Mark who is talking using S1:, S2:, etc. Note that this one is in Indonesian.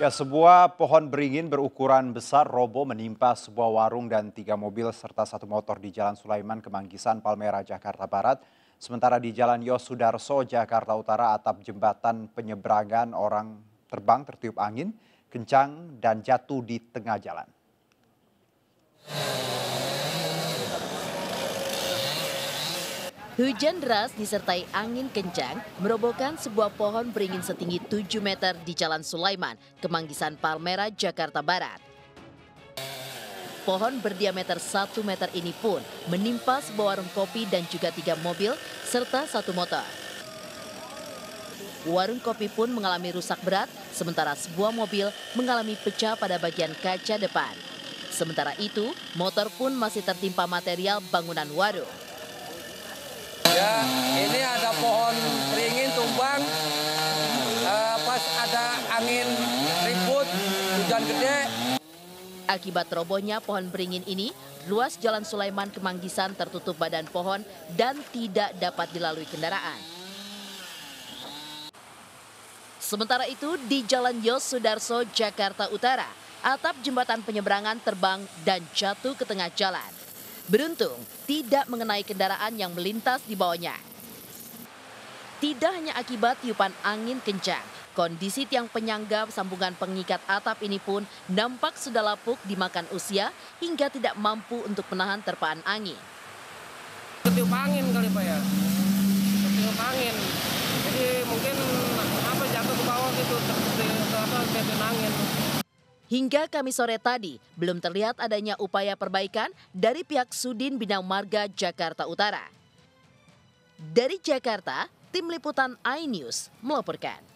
S1: Ya, sebuah pohon beringin berukuran besar robo menimpa sebuah warung dan tiga mobil serta satu motor di Jalan Sulaiman Kemanggisan, Palmera, Jakarta Barat. Sementara di Jalan Yosudarso, Jakarta Utara, atap jembatan penyeberangan orang terbang tertiup angin, kencang dan jatuh di tengah jalan.
S2: Hujan deras disertai angin kencang merobohkan sebuah pohon beringin setinggi 7 meter di Jalan Sulaiman, Kemanggisan Palmera, Jakarta Barat. Pohon berdiameter 1 meter ini pun menimpa sebuah warung kopi dan juga tiga mobil serta satu motor. Warung kopi pun mengalami rusak berat, sementara sebuah mobil mengalami pecah pada bagian kaca depan. Sementara itu, motor pun masih tertimpa material bangunan warung. hujan gede. Akibat robohnya pohon beringin ini, ruas Jalan Sulaiman Kemanggisan tertutup badan pohon dan tidak dapat dilalui kendaraan. Sementara itu di Jalan Yos Sudarso, Jakarta Utara, atap jembatan penyeberangan terbang dan jatuh ke tengah jalan. Beruntung tidak mengenai kendaraan yang melintas di bawahnya. Tidak hanya akibat tiupan angin kencang, kondisi tiang penyangga sambungan pengikat atap ini pun nampak sudah lapuk dimakan usia hingga tidak mampu untuk menahan terpaan angin.
S1: Ketiup angin kali Pak ya, ketiup angin. Jadi mungkin apa jatuh ke bawah gitu, tertiup angin.
S2: Hingga kami sore tadi, belum terlihat adanya upaya perbaikan dari pihak Sudin Bina Marga Jakarta Utara. Dari Jakarta, Tim Liputan iNews melaporkan.